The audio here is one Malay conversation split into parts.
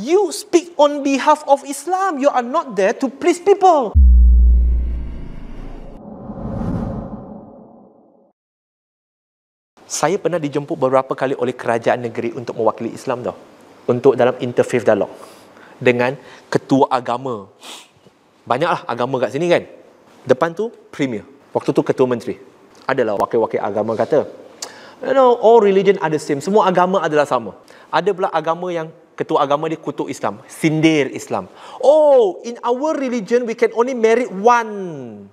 You speak on behalf of Islam. You are not there to please people. Saya pernah dijemput beberapa kali oleh kerajaan negeri untuk mewakili Islam tau. Untuk dalam interfaith dialog. Dengan ketua agama. Banyaklah agama kat sini kan. Depan tu premier. Waktu tu ketua menteri. Adalah wakil-wakil agama kata. You know, all religion are the same. Semua agama adalah sama. Ada pula agama yang ketua agama dia kutuk Islam, sindir Islam. Oh, in our religion we can only marry one.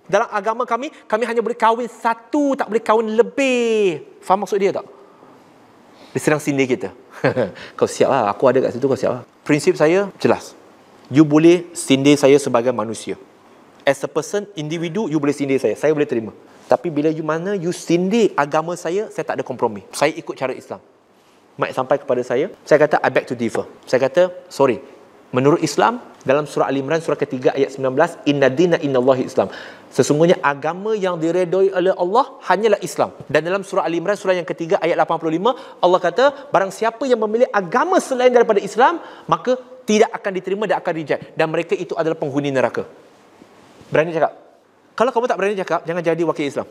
Dalam agama kami, kami hanya boleh kahwin satu, tak boleh kahwin lebih. Faham maksud dia tak? Dia sedang sindir kita. kau siap lah, aku ada kat situ kau siap lah. Prinsip saya jelas. You boleh sindir saya sebagai manusia. As a person, individu, you boleh sindir saya. Saya boleh terima. Tapi bila you mana, you sindir agama saya, saya tak ada kompromi. Saya ikut cara Islam mic sampai kepada saya saya kata I beg to differ saya kata sorry menurut Islam dalam surah Al Imran surah ketiga ayat 19 inna dina inna innallahi Islam sesungguhnya agama yang diredoi oleh Allah hanyalah Islam dan dalam surah Al Imran surah yang ketiga ayat 85 Allah kata barang siapa yang memilih agama selain daripada Islam maka tidak akan diterima dan akan reject dan mereka itu adalah penghuni neraka berani cakap kalau kamu tak berani cakap jangan jadi wakil Islam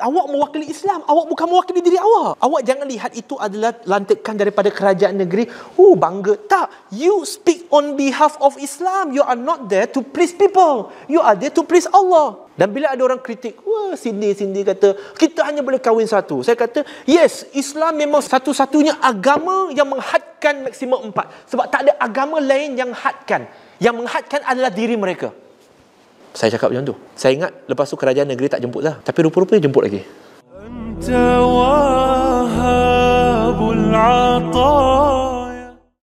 awak mewakili Islam. Awak bukan mewakili diri awak. Awak jangan lihat itu adalah lantikan daripada kerajaan negeri. Oh, bangga. Tak. You speak on behalf of Islam. You are not there to please people. You are there to please Allah. Dan bila ada orang kritik, wah, Cindy, Cindy kata, kita hanya boleh kahwin satu. Saya kata, yes, Islam memang satu-satunya agama yang menghadkan maksimum empat. Sebab tak ada agama lain yang hadkan. Yang menghadkan adalah diri mereka. Saya cakap macam tu. Saya ingat lepas tu kerajaan negeri tak jemput dah. Tapi rupa-rupa jemput lagi. Antawahabul Atah